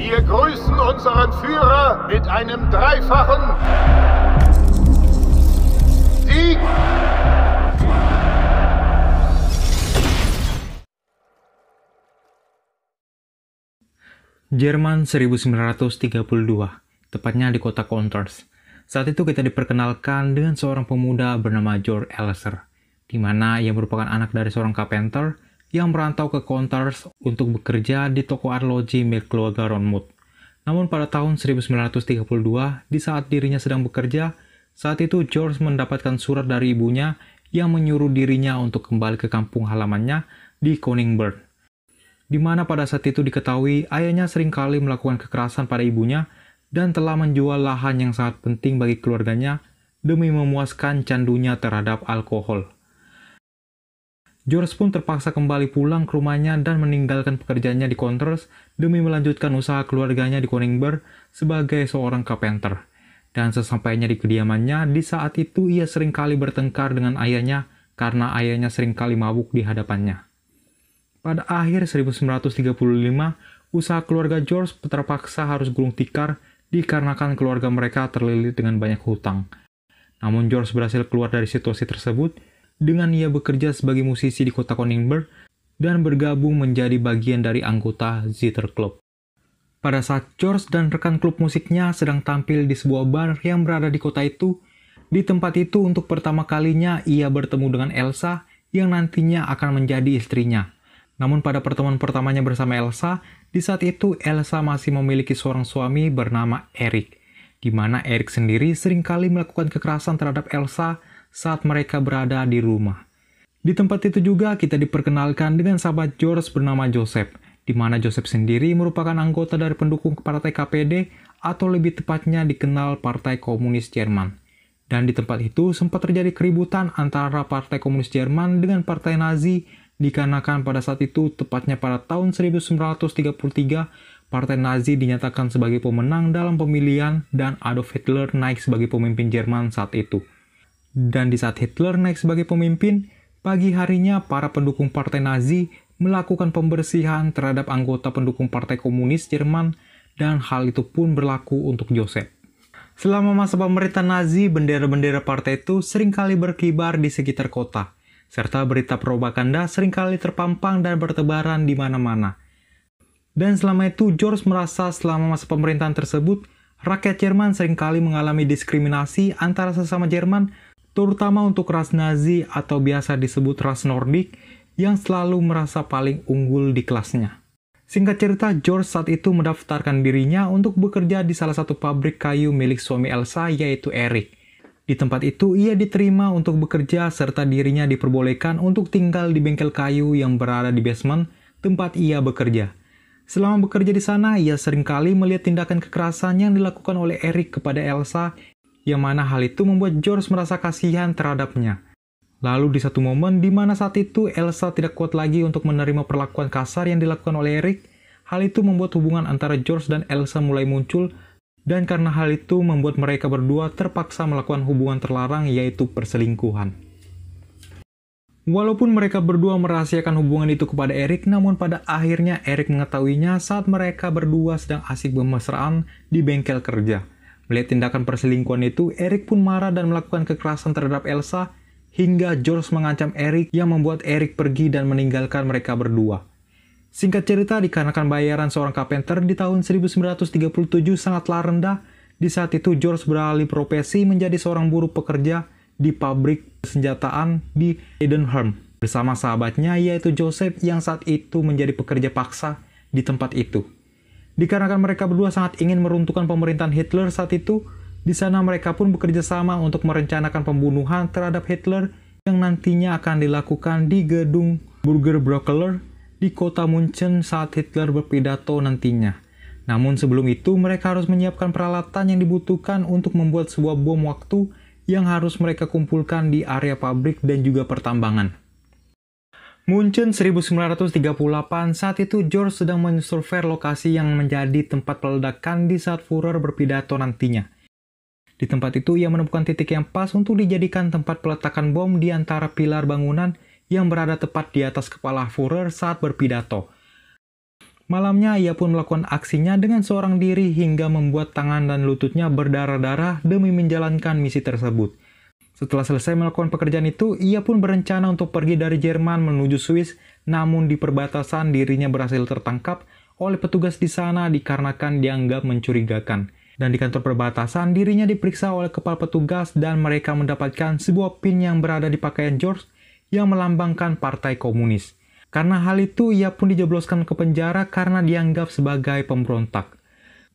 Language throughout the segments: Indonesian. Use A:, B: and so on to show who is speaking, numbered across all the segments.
A: Wir grüßen unseren Führer mit einem dreifachen Sieg. Jerman 1932, tepatnya di kota Kontrers. Saat itu kita diperkenalkan dengan seorang pemuda bernama George Elser, di mana ia merupakan anak dari seorang carpenter yang merantau ke Contars untuk bekerja di toko arloji milik keluarga Ronmut. Namun pada tahun 1932, di saat dirinya sedang bekerja, saat itu George mendapatkan surat dari ibunya yang menyuruh dirinya untuk kembali ke kampung halamannya di Koningburn. Di mana pada saat itu diketahui ayahnya seringkali melakukan kekerasan pada ibunya dan telah menjual lahan yang sangat penting bagi keluarganya demi memuaskan candunya terhadap alkohol. George pun terpaksa kembali pulang ke rumahnya dan meninggalkan pekerjaannya di Contras demi melanjutkan usaha keluarganya di Koningberg sebagai seorang carpenter. Dan sesampainya di kediamannya, di saat itu ia seringkali bertengkar dengan ayahnya karena ayahnya seringkali mabuk di hadapannya. Pada akhir 1935, usaha keluarga George terpaksa harus gulung tikar dikarenakan keluarga mereka terlilit dengan banyak hutang. Namun George berhasil keluar dari situasi tersebut dengan ia bekerja sebagai musisi di kota Koningberg dan bergabung menjadi bagian dari anggota Zither Club. Pada saat George dan rekan klub musiknya sedang tampil di sebuah bar yang berada di kota itu, di tempat itu untuk pertama kalinya ia bertemu dengan Elsa yang nantinya akan menjadi istrinya. Namun pada pertemuan pertamanya bersama Elsa, di saat itu Elsa masih memiliki seorang suami bernama Eric, di mana Eric sendiri seringkali melakukan kekerasan terhadap Elsa saat mereka berada di rumah. Di tempat itu juga kita diperkenalkan dengan sahabat George bernama Joseph, di mana Joseph sendiri merupakan anggota dari pendukung Partai KPD atau lebih tepatnya dikenal Partai Komunis Jerman. Dan di tempat itu sempat terjadi keributan antara Partai Komunis Jerman dengan Partai Nazi dikarenakan pada saat itu, tepatnya pada tahun 1933, Partai Nazi dinyatakan sebagai pemenang dalam pemilihan dan Adolf Hitler naik sebagai pemimpin Jerman saat itu. Dan di saat Hitler naik sebagai pemimpin, pagi harinya para pendukung partai Nazi melakukan pembersihan terhadap anggota pendukung partai komunis Jerman dan hal itu pun berlaku untuk Joseph. Selama masa pemerintahan Nazi, bendera-bendera partai itu seringkali berkibar di sekitar kota, serta berita propaganda seringkali terpampang dan bertebaran di mana-mana. Dan selama itu, George merasa selama masa pemerintahan tersebut, rakyat Jerman seringkali mengalami diskriminasi antara sesama Jerman terutama untuk ras Nazi atau biasa disebut ras Nordik yang selalu merasa paling unggul di kelasnya. Singkat cerita, George saat itu mendaftarkan dirinya untuk bekerja di salah satu pabrik kayu milik suami Elsa yaitu Eric. Di tempat itu, ia diterima untuk bekerja serta dirinya diperbolehkan untuk tinggal di bengkel kayu yang berada di basement tempat ia bekerja. Selama bekerja di sana, ia seringkali melihat tindakan kekerasan yang dilakukan oleh Eric kepada Elsa yang mana hal itu membuat George merasa kasihan terhadapnya. Lalu di satu momen di mana saat itu Elsa tidak kuat lagi untuk menerima perlakuan kasar yang dilakukan oleh Eric, hal itu membuat hubungan antara George dan Elsa mulai muncul dan karena hal itu membuat mereka berdua terpaksa melakukan hubungan terlarang yaitu perselingkuhan. Walaupun mereka berdua merahasiakan hubungan itu kepada Eric, namun pada akhirnya Eric mengetahuinya saat mereka berdua sedang asik bermesraan di bengkel kerja. Melihat tindakan perselingkuhan itu, Eric pun marah dan melakukan kekerasan terhadap Elsa hingga George mengancam Eric yang membuat Eric pergi dan meninggalkan mereka berdua. Singkat cerita, dikarenakan bayaran seorang carpenter di tahun 1937 sangatlah rendah, di saat itu George beralih profesi menjadi seorang buruh pekerja di pabrik senjataan di Edenham bersama sahabatnya yaitu Joseph yang saat itu menjadi pekerja paksa di tempat itu. Dikarenakan mereka berdua sangat ingin meruntuhkan pemerintahan Hitler saat itu, di sana mereka pun bekerja sama untuk merencanakan pembunuhan terhadap Hitler yang nantinya akan dilakukan di gedung Burger Brockler di kota Munchen saat Hitler berpidato nantinya. Namun sebelum itu, mereka harus menyiapkan peralatan yang dibutuhkan untuk membuat sebuah bom waktu yang harus mereka kumpulkan di area pabrik dan juga pertambangan. Munchen 1938, saat itu George sedang mensurvey lokasi yang menjadi tempat peledakan di saat Führer berpidato nantinya. Di tempat itu, ia menemukan titik yang pas untuk dijadikan tempat peletakan bom di antara pilar bangunan yang berada tepat di atas kepala Führer saat berpidato. Malamnya, ia pun melakukan aksinya dengan seorang diri hingga membuat tangan dan lututnya berdarah-darah demi menjalankan misi tersebut. Setelah selesai melakukan pekerjaan itu, ia pun berencana untuk pergi dari Jerman menuju Swiss, namun di perbatasan dirinya berhasil tertangkap oleh petugas di sana dikarenakan dianggap mencurigakan. Dan di kantor perbatasan, dirinya diperiksa oleh kepala petugas dan mereka mendapatkan sebuah pin yang berada di pakaian George yang melambangkan partai komunis. Karena hal itu, ia pun dijebloskan ke penjara karena dianggap sebagai pemberontak.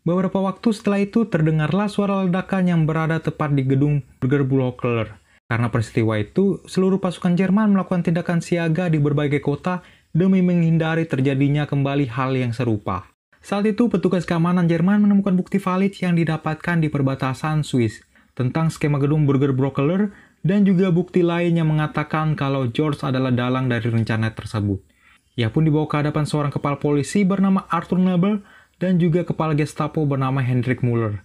A: Beberapa waktu setelah itu terdengarlah suara ledakan yang berada tepat di gedung Burger Blockler. Karena peristiwa itu, seluruh pasukan Jerman melakukan tindakan siaga di berbagai kota demi menghindari terjadinya kembali hal yang serupa. Saat itu, petugas keamanan Jerman menemukan bukti valid yang didapatkan di perbatasan Swiss tentang skema gedung Burger Brockler dan juga bukti lain yang mengatakan kalau George adalah dalang dari rencana tersebut. Ia pun dibawa ke hadapan seorang kepala polisi bernama Arthur Nebel dan juga kepala Gestapo bernama Hendrik Muller,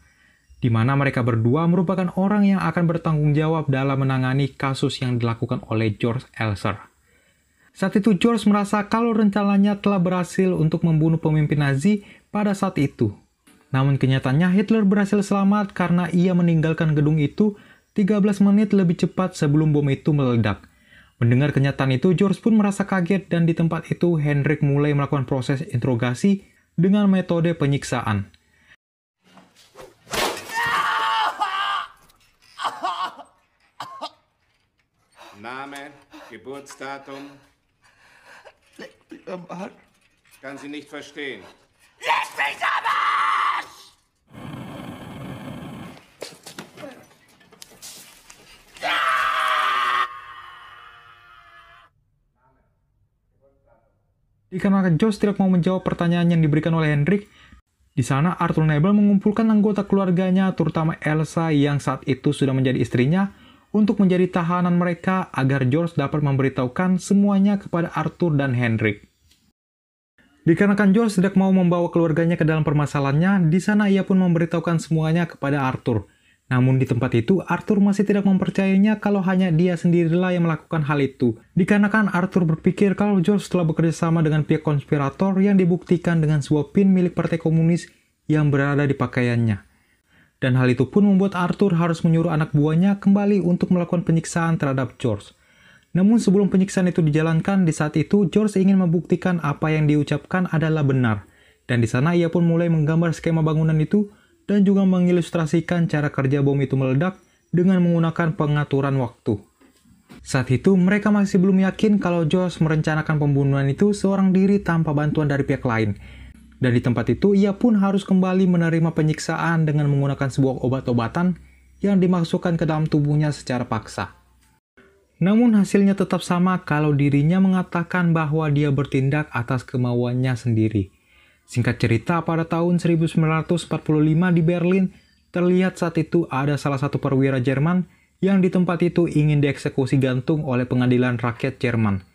A: di mana mereka berdua merupakan orang yang akan bertanggung jawab dalam menangani kasus yang dilakukan oleh George Elser. Saat itu George merasa kalau rencananya telah berhasil untuk membunuh pemimpin Nazi pada saat itu. Namun kenyataannya Hitler berhasil selamat karena ia meninggalkan gedung itu 13 menit lebih cepat sebelum bom itu meledak. Mendengar kenyataan itu, George pun merasa kaget dan di tempat itu Hendrik mulai melakukan proses interogasi dengan metode penyiksaan. Name, Geburtsdatum. Leck mich am Arsch. Kann sie nicht verstehen. Leck mich am Dikarenakan Josh tidak mau menjawab pertanyaan yang diberikan oleh Hendrik, di sana Arthur Nebel mengumpulkan anggota keluarganya, terutama Elsa yang saat itu sudah menjadi istrinya, untuk menjadi tahanan mereka agar George dapat memberitahukan semuanya kepada Arthur dan Hendrik. Dikarenakan George tidak mau membawa keluarganya ke dalam permasalahannya, di sana ia pun memberitahukan semuanya kepada Arthur. Namun di tempat itu, Arthur masih tidak mempercayainya kalau hanya dia sendirilah yang melakukan hal itu. Dikarenakan Arthur berpikir kalau George telah bekerja sama dengan pihak konspirator yang dibuktikan dengan sebuah pin milik Partai Komunis yang berada di pakaiannya. Dan hal itu pun membuat Arthur harus menyuruh anak buahnya kembali untuk melakukan penyiksaan terhadap George. Namun sebelum penyiksaan itu dijalankan, di saat itu George ingin membuktikan apa yang diucapkan adalah benar. Dan di sana ia pun mulai menggambar skema bangunan itu dan juga mengilustrasikan cara kerja bom itu meledak dengan menggunakan pengaturan waktu. Saat itu, mereka masih belum yakin kalau Josh merencanakan pembunuhan itu seorang diri tanpa bantuan dari pihak lain. Dan di tempat itu, ia pun harus kembali menerima penyiksaan dengan menggunakan sebuah obat-obatan yang dimasukkan ke dalam tubuhnya secara paksa. Namun hasilnya tetap sama kalau dirinya mengatakan bahwa dia bertindak atas kemauannya sendiri. Singkat cerita, pada tahun 1945 di Berlin, terlihat saat itu ada salah satu perwira Jerman yang di tempat itu ingin dieksekusi gantung oleh pengadilan rakyat Jerman.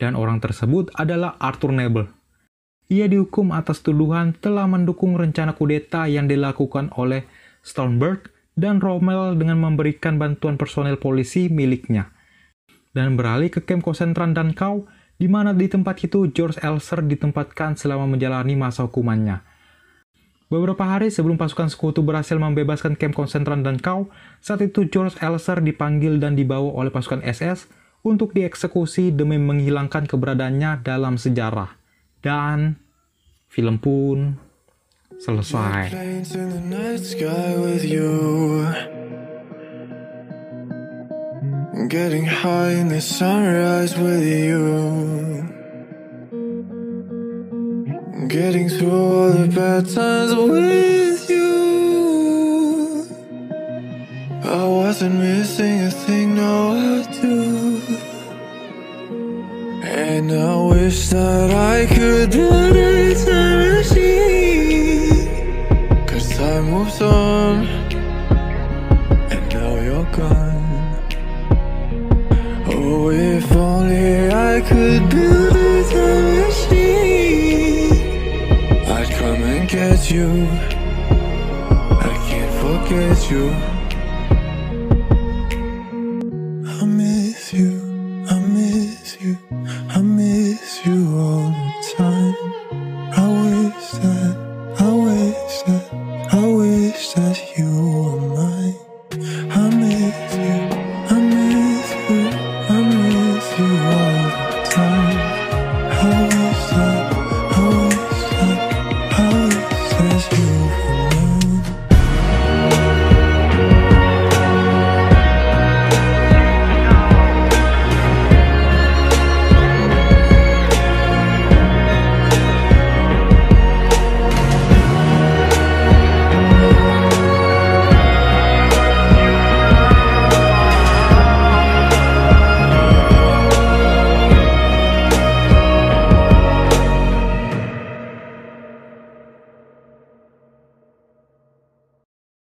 A: Dan orang tersebut adalah Arthur Nebel. Ia dihukum atas tuduhan telah mendukung rencana kudeta yang dilakukan oleh Stolberg dan Rommel dengan memberikan bantuan personel polisi miliknya. Dan beralih ke kamp konsentran Dankau, di mana di tempat itu George Elser ditempatkan selama menjalani masa hukumannya. Beberapa hari sebelum pasukan sekutu berhasil membebaskan kamp konsentran dan kau, saat itu George Elser dipanggil dan dibawa oleh pasukan SS untuk dieksekusi demi menghilangkan keberadaannya dalam sejarah. Dan film pun selesai. I'm getting high in the sunrise with you. I'm getting through all the bad times with you. I wasn't missing a thing, no, I do. And I wish that I could. could build a time machine I'd come and get you I can't forget you